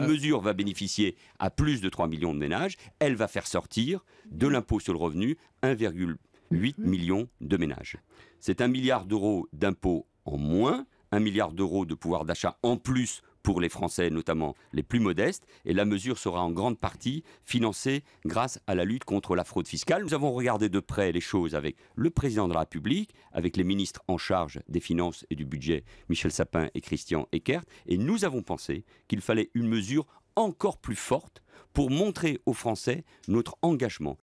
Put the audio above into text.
La mesure va bénéficier à plus de 3 millions de ménages. Elle va faire sortir de l'impôt sur le revenu 1,8 million de ménages. C'est un milliard d'euros d'impôts en moins, un milliard d'euros de pouvoir d'achat en plus pour les Français, notamment les plus modestes, et la mesure sera en grande partie financée grâce à la lutte contre la fraude fiscale. Nous avons regardé de près les choses avec le président de la République, avec les ministres en charge des finances et du budget, Michel Sapin et Christian Eckert, et nous avons pensé qu'il fallait une mesure encore plus forte pour montrer aux Français notre engagement